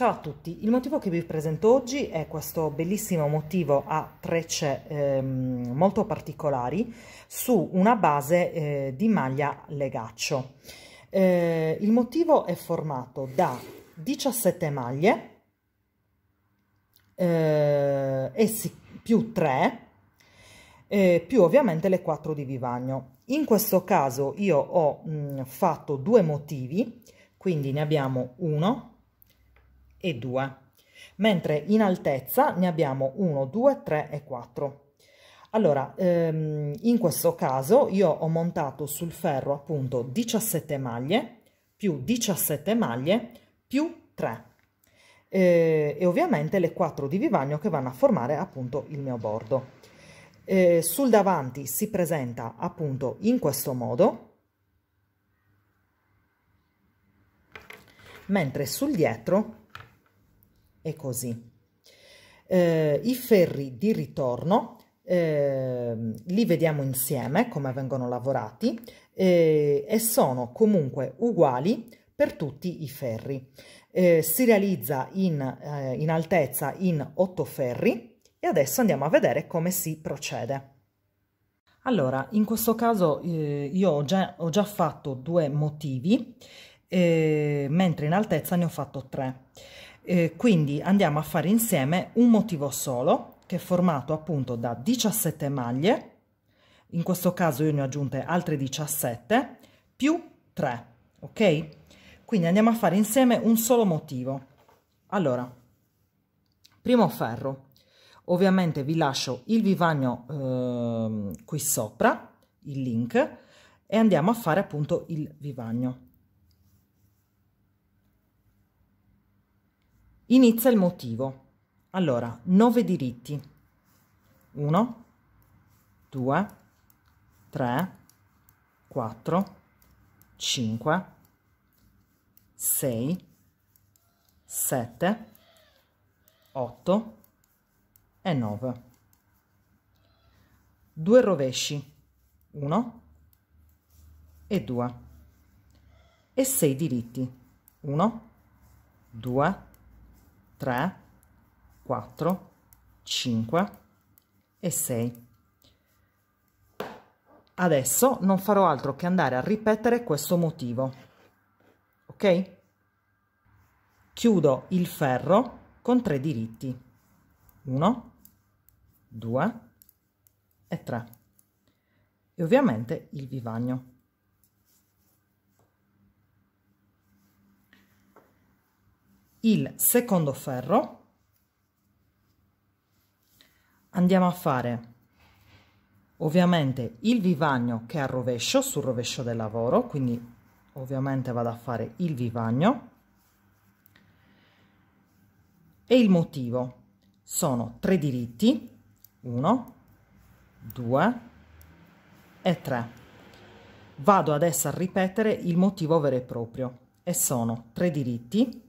Ciao a tutti, il motivo che vi presento oggi è questo bellissimo motivo a trecce eh, molto particolari su una base eh, di maglia legaccio. Eh, il motivo è formato da 17 maglie essi eh, più 3 eh, più ovviamente le 4 di vivagno. In questo caso io ho mh, mm, fatto due motivi, quindi ne abbiamo uno e 2, mentre in altezza ne abbiamo 1, 2, 3 e 4. Allora, ehm, in questo caso io ho montato sul ferro appunto 17 maglie più 17 maglie più 3 eh, e ovviamente le 4 di vivagno che vanno a formare appunto il mio bordo. Eh, sul davanti si presenta appunto in questo modo, mentre sul dietro e così. Eh, I ferri di ritorno eh, li vediamo insieme come vengono lavorati eh, e sono comunque uguali per tutti i ferri. Eh, si realizza in, eh, in altezza in 8 ferri e adesso andiamo a vedere come si procede. Allora, in questo caso eh, io ho già, ho già, fatto due motivi, eh, mentre in altezza ne ho fatto tre. Eh, quindi andiamo a fare insieme un motivo solo che è formato appunto da 17 maglie, in questo caso io ne ho aggiunte altre 17, più 3, ok? Quindi andiamo a fare insieme un solo motivo. Allora, primo ferro, ovviamente vi lascio il vivagno eh, qui sopra, il link, e andiamo a fare appunto il vivagno. Inizia il motivo. Allora, nove diritti. 1, 2, 3, 4, 5, 6, 7, 8 e 9. Due rovesci, 1 e 2. E sei diritti, 1, 2, 3. 3, 4, 5 e 6. Adesso non farò altro che andare a ripetere questo motivo, ok? Chiudo il ferro con tre diritti, 1, 2 e 3 e ovviamente il vivagno. il secondo ferro andiamo a fare ovviamente il vivagno che è al rovescio sul rovescio del lavoro quindi ovviamente vado a fare il vivagno e il motivo sono tre diritti 1 2 e 3 vado adesso a ripetere il motivo vero e proprio e sono tre diritti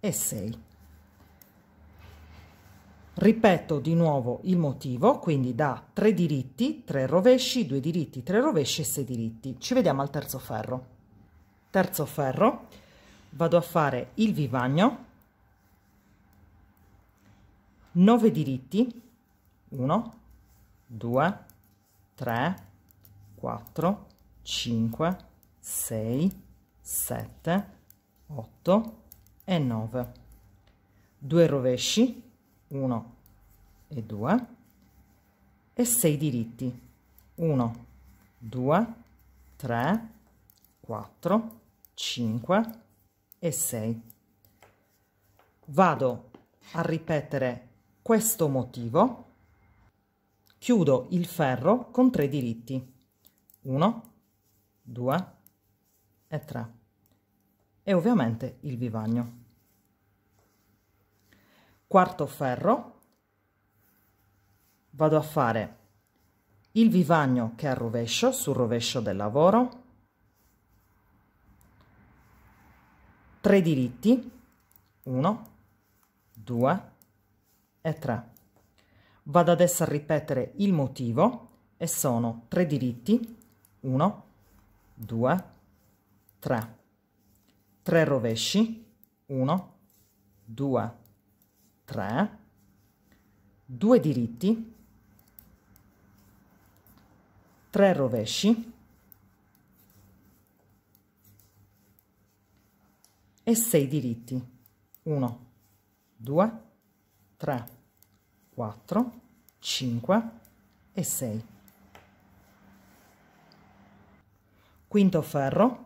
e 6 ripeto di nuovo il motivo quindi da 3 diritti 3 rovesci 2 diritti 3 rovesci e 6 diritti ci vediamo al terzo ferro terzo ferro vado a fare il vivagno 9 diritti 1 2 3 4 5 6 7 8 e 9 2 rovesci 1 e 2 e 6 diritti 1 2 3 4 5 e 6 vado a ripetere questo motivo chiudo il ferro con 3 diritti 1 2 e 3 e ovviamente il vivagno. Quarto ferro, vado a fare il vivagno che è al rovescio, sul rovescio del lavoro, 3 diritti, 1, 2 e 3. Vado adesso a ripetere il motivo e sono 3 diritti, 1, 2, 3 tre rovesci, 1, 2, 3, due diritti, tre rovesci e sei diritti, 1, 2, 3, 4, 5 e 6. Quinto ferro,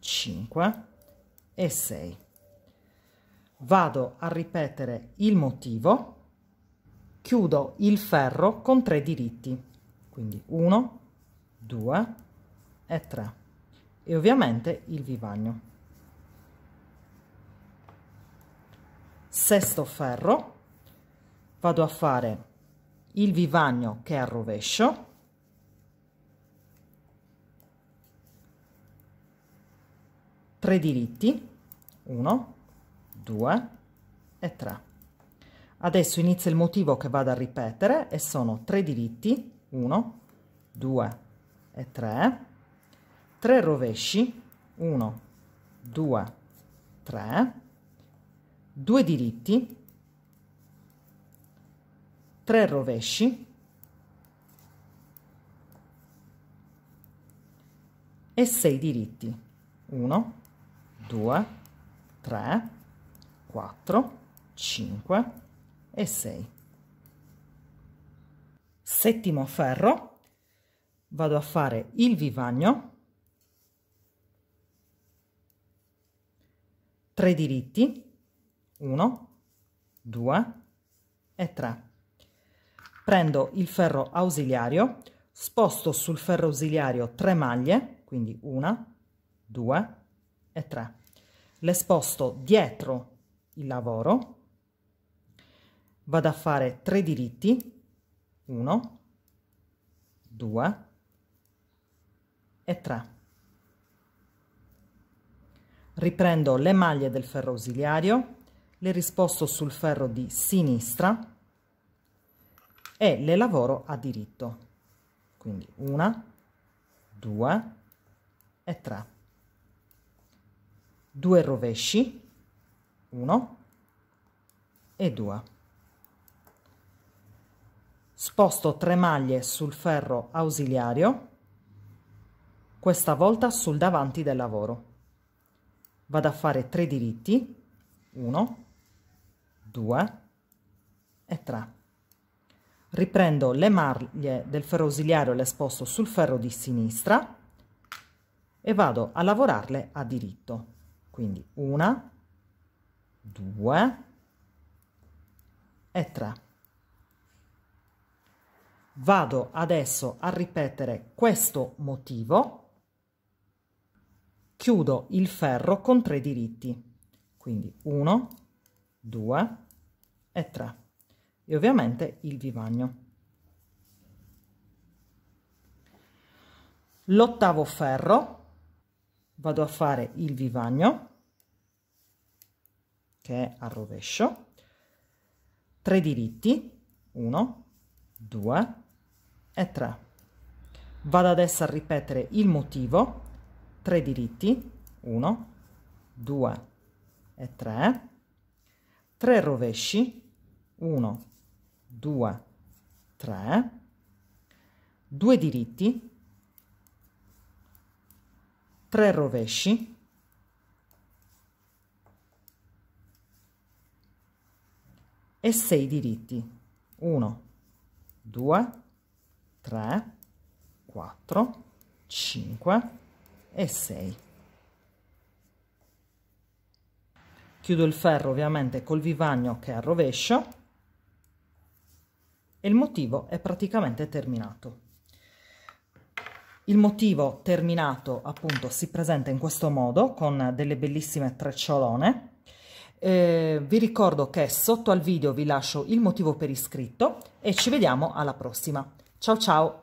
5 e 6 vado a ripetere il motivo chiudo il ferro con tre diritti quindi 1 2 e 3 e ovviamente il vivagno sesto ferro vado a fare il vivagno che è a rovescio 3 diritti 1 2 e 3 adesso inizia il motivo che vado a ripetere e sono 3 diritti 1 2 e 3 3 rovesci 1 2 3 due diritti 3 rovesci e 6 diritti 1 2, 3, 4, 5 e 6. Settimo ferro, vado a fare il vivagno, 3 diritti, 1, 2 e 3. Prendo il ferro ausiliario, sposto sul ferro ausiliario 3 maglie, quindi 1, 2, e 3. Le sposto dietro il lavoro, vado a fare 3 diritti, 1, 2 e 3. Riprendo le maglie del ferro ausiliario, le risposto sul ferro di sinistra e le lavoro a diritto. Quindi una, due e tre due rovesci 1 e 2 sposto 3 maglie sul ferro ausiliario questa volta sul davanti del lavoro vado a fare tre diritti 1 2 e 3 riprendo le maglie del ferro ausiliario le sposto sul ferro di sinistra e vado a lavorarle a diritto quindi una, due e tre. Vado adesso a ripetere questo motivo, chiudo il ferro con tre diritti, quindi uno, due e tre e ovviamente il vivagno. L'ottavo ferro, vado a fare il vivagno, che è al rovescio, tre diritti, 1, 2 e 3. Vado adesso a ripetere il motivo, tre diritti, 1, 2 e 3, tre rovesci, 1, 2, 3, due diritti, tre rovesci, e sei diritti 1 2 3 4 5 e 6 chiudo il ferro ovviamente col vivagno che è a rovescio e il motivo è praticamente terminato il motivo terminato appunto si presenta in questo modo con delle bellissime trecciolone eh, vi ricordo che sotto al video vi lascio il motivo per iscritto e ci vediamo alla prossima. Ciao ciao!